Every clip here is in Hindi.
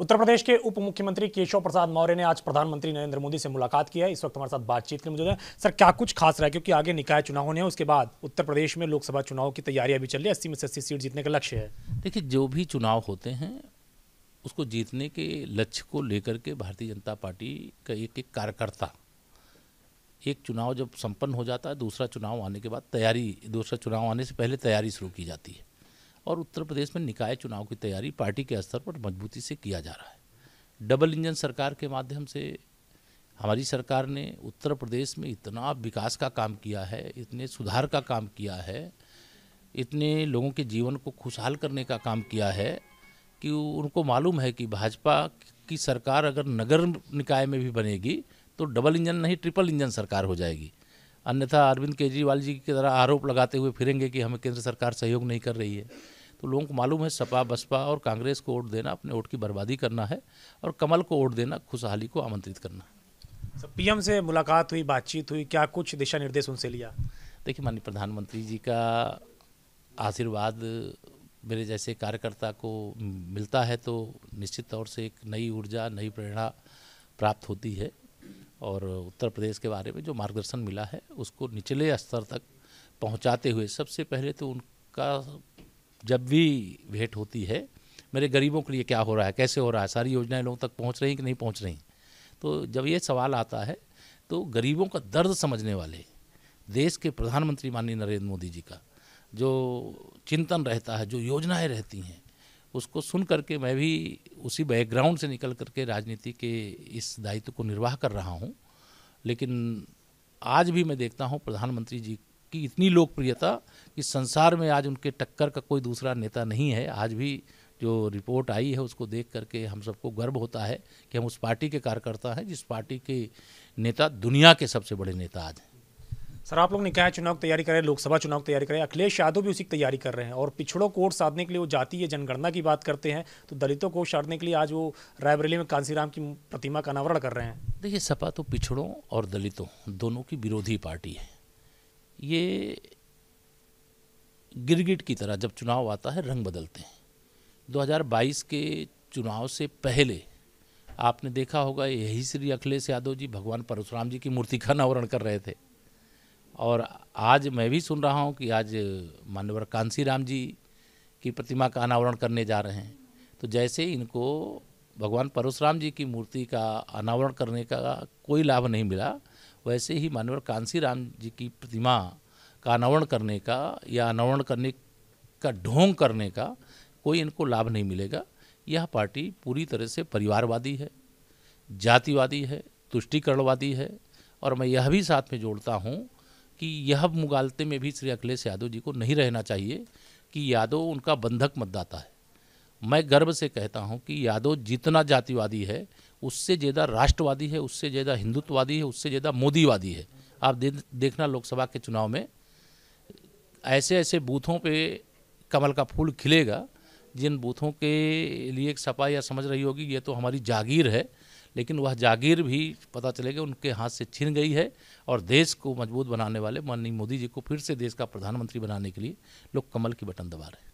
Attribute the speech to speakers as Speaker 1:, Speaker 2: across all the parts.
Speaker 1: उत्तर प्रदेश के उप मुख्यमंत्री केशव प्रसाद मौर्य ने आज प्रधानमंत्री नरेंद्र मोदी से मुलाकात किया है इस वक्त हमारे साथ बातचीत के मौजूद मुझे सर क्या कुछ खास रहा है क्योंकि आगे निकाय चुनाव होने हैं उसके बाद उत्तर प्रदेश में लोकसभा चुनाव की तैयारियां
Speaker 2: भी चल रही है अस्सी में से अस्सी सीट जीतने का लक्ष्य है देखिए जो भी चुनाव होते हैं उसको जीतने के लक्ष्य को लेकर के भारतीय जनता पार्टी का एक एक कार्यकर्ता एक चुनाव जब संपन्न हो जाता है दूसरा चुनाव आने के बाद तैयारी दूसरा चुनाव आने से पहले तैयारी शुरू की जाती है और उत्तर प्रदेश में निकाय चुनाव की तैयारी पार्टी के स्तर पर मजबूती से किया जा रहा है डबल इंजन सरकार के माध्यम से हमारी सरकार ने उत्तर प्रदेश में इतना विकास का काम किया है इतने सुधार का काम किया है इतने लोगों के जीवन को खुशहाल करने का काम किया है कि उनको मालूम है कि भाजपा की सरकार अगर नगर निकाय में भी बनेगी तो डबल इंजन नहीं ट्रिपल इंजन सरकार हो जाएगी अन्यथा अरविंद केजरीवाल जी की तरह आरोप लगाते हुए फिरेंगे कि हमें केंद्र सरकार सहयोग नहीं कर रही है तो लोगों को मालूम है सपा बसपा और कांग्रेस को वोट देना अपने वोट की बर्बादी करना है और कमल को वोट देना खुशहाली को आमंत्रित करना है पीएम से मुलाकात हुई बातचीत हुई क्या कुछ दिशा निर्देश उनसे लिया देखिए माननीय प्रधानमंत्री जी का आशीर्वाद मेरे जैसे कार्यकर्ता को मिलता है तो निश्चित तौर से एक नई ऊर्जा नई प्रेरणा प्राप्त होती है और उत्तर प्रदेश के बारे में जो मार्गदर्शन मिला है उसको निचले स्तर तक पहुंचाते हुए सबसे पहले तो उनका जब भी भेंट होती है मेरे गरीबों के लिए क्या हो रहा है कैसे हो रहा है सारी योजनाएं लोगों तक पहुंच रही कि नहीं पहुंच रही तो जब ये सवाल आता है तो गरीबों का दर्द समझने वाले देश के प्रधानमंत्री माननीय नरेंद्र मोदी जी का जो चिंतन रहता है जो योजनाएं रहती हैं उसको सुन करके मैं भी उसी बैकग्राउंड से निकल करके राजनीति के इस दायित्व को निर्वाह कर रहा हूँ लेकिन आज भी मैं देखता हूँ प्रधानमंत्री जी उनकी इतनी लोकप्रियता कि संसार में आज उनके टक्कर का कोई दूसरा नेता नहीं है आज भी जो रिपोर्ट आई है उसको देख करके हम सबको गर्व होता है कि हम उस पार्टी के कार्यकर्ता हैं जिस पार्टी के नेता दुनिया के सबसे बड़े नेता आज हैं सर आप लोग निकाय चुनाव की तैयारी करें लोकसभा चुनाव की तैयारी करें अखिलेश यादव भी उसी की तैयारी
Speaker 1: कर रहे हैं और पिछड़ों को वोट साधने के लिए वो जातीय जनगणना की बात करते हैं तो दलितों को साधने के लिए आज वो रायबरेली में कांसीराम की प्रतिमा का अनावरण कर रहे हैं
Speaker 2: देखिए सपा तो पिछड़ों और दलितों दोनों की विरोधी पार्टी है ये गिरगिट की तरह जब चुनाव आता है रंग बदलते हैं 2022 के चुनाव से पहले आपने देखा होगा यही श्री अखिलेश यादव जी भगवान परशुराम जी की मूर्ति का अनावरण कर रहे थे और आज मैं भी सुन रहा हूँ कि आज मान्यवर कांसी राम जी की प्रतिमा का अनावरण करने जा रहे हैं तो जैसे इनको भगवान परशुराम जी की मूर्ति का अनावरण करने का कोई लाभ नहीं मिला वैसे ही मानवर कांसी राम जी की प्रतिमा का अनावरण करने का या अनावरण करने का ढोंग करने का कोई इनको लाभ नहीं मिलेगा यह पार्टी पूरी तरह से परिवारवादी है जातिवादी है तुष्टिकरणवादी है और मैं यह भी साथ में जोड़ता हूँ कि यह मुगालते में भी श्री अखिलेश यादव जी को नहीं रहना चाहिए कि यादव उनका बंधक मतदाता है मैं गर्व से कहता हूँ कि यादव जितना जातिवादी है उससे ज़्यादा राष्ट्रवादी है उससे ज़्यादा हिंदुत्ववादी है उससे ज़्यादा मोदीवादी है आप दे, देखना लोकसभा के चुनाव में ऐसे ऐसे बूथों पे कमल का फूल खिलेगा जिन बूथों के लिए एक सपा या समझ रही होगी ये तो हमारी जागीर है लेकिन वह जागीर भी पता चलेगा उनके हाथ से छिन गई है और देश को मजबूत बनाने वाले माननीय मोदी जी को फिर से देश का प्रधानमंत्री बनाने के लिए लोग कमल की बटन दबा रहे हैं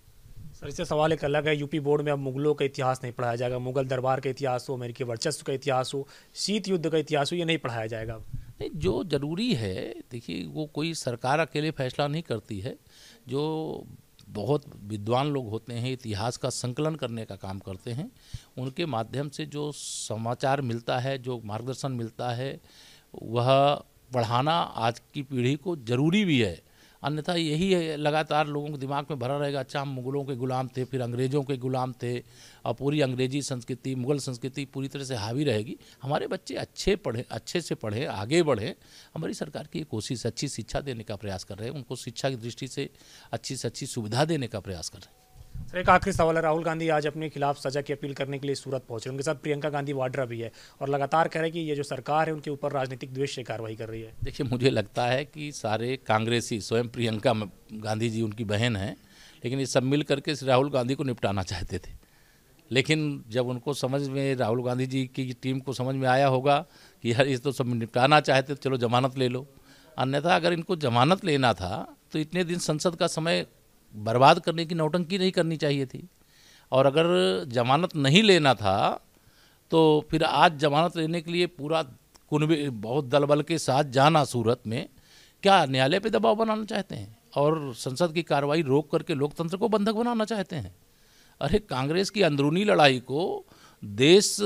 Speaker 1: सर इससे सवाल एक अलग है यूपी बोर्ड में अब मुगलों का इतिहास नहीं पढ़ाया जाएगा मुगल दरबार का इतिहास हो अमेरिकी वर्चस्व का इतिहास हो शीत युद्ध का इतिहास हो ये नहीं पढ़ाया जाएगा नहीं जो
Speaker 2: ज़रूरी है देखिए वो कोई सरकार अकेले फैसला नहीं करती है जो बहुत विद्वान लोग होते हैं इतिहास का संकलन करने का काम करते हैं उनके माध्यम से जो समाचार मिलता है जो मार्गदर्शन मिलता है वह पढ़ाना आज की पीढ़ी को ज़रूरी भी है अन्यथा यही लगातार लोगों के दिमाग में भरा रहेगा अच्छा हम मुगलों के गुलाम थे फिर अंग्रेज़ों के गुलाम थे और पूरी अंग्रेजी संस्कृति मुगल संस्कृति पूरी तरह से हावी रहेगी हमारे बच्चे अच्छे पढ़े अच्छे से पढ़े आगे बढ़े हमारी सरकार की कोशिश अच्छी शिक्षा देने का प्रयास कर रहे हैं उनको शिक्षा की दृष्टि से अच्छी से अच्छी सुविधा देने का प्रयास कर रहे हैं
Speaker 1: सर एक आखिरी सवाल है राहुल गांधी आज अपने खिलाफ सजा की अपील करने के लिए सूरत पहुंचे उनके साथ प्रियंका गांधी वाड्रा भी है और लगातार कह रहे हैं कि ये जो सरकार है उनके ऊपर राजनीतिक द्वेष से कार्रवाई कर रही है
Speaker 2: देखिए मुझे लगता है कि सारे कांग्रेसी स्वयं प्रियंका गांधी जी उनकी बहन है लेकिन ये सब मिल करके राहुल गांधी को निपटाना चाहते थे लेकिन जब उनको समझ में राहुल गांधी जी की टीम को समझ में आया होगा कि यार ये तो सब निपटाना चाहते चलो जमानत ले लो अन्यथा अगर इनको जमानत लेना था तो इतने दिन संसद का समय बर्बाद करने की नौटंकी नहीं करनी चाहिए थी और अगर जमानत नहीं लेना था तो फिर आज जमानत लेने के लिए पूरा कुनबे बहुत दलबल के साथ जाना सूरत में क्या न्यायालय पे दबाव बनाना चाहते हैं और संसद की कार्रवाई रोक करके लोकतंत्र को बंधक बनाना चाहते हैं अरे कांग्रेस की अंदरूनी लड़ाई को देश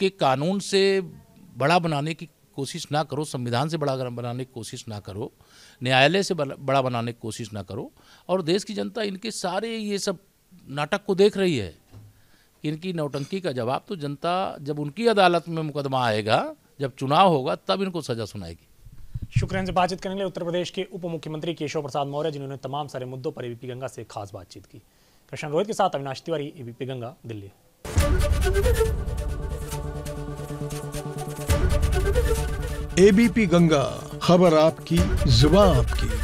Speaker 2: के कानून से बड़ा बनाने की कोशिश ना करो संविधान से बड़ा बनाने की कोशिश ना करो न्यायालय से बड़ा बनाने की कोशिश ना करो और देश की जनता इनके सारे ये सब नाटक को देख रही है इनकी नौटंकी का जवाब तो जनता जब उनकी अदालत में मुकदमा आएगा जब चुनाव होगा तब इनको सजा सुनाएगी
Speaker 1: शुक्रिया से बातचीत करने के लिए उत्तर प्रदेश के उप मुख्यमंत्री केशव प्रसाद मौर्य जिन्होंने तमाम सारे मुद्दों पर एबीपी गंगा से खास बातचीत की कृष्ण रोहित के साथ अविनाश तिवारी एबीपी गंगा दिल्ली एबीपी गंगा
Speaker 2: खबर आपकी जुबा आपकी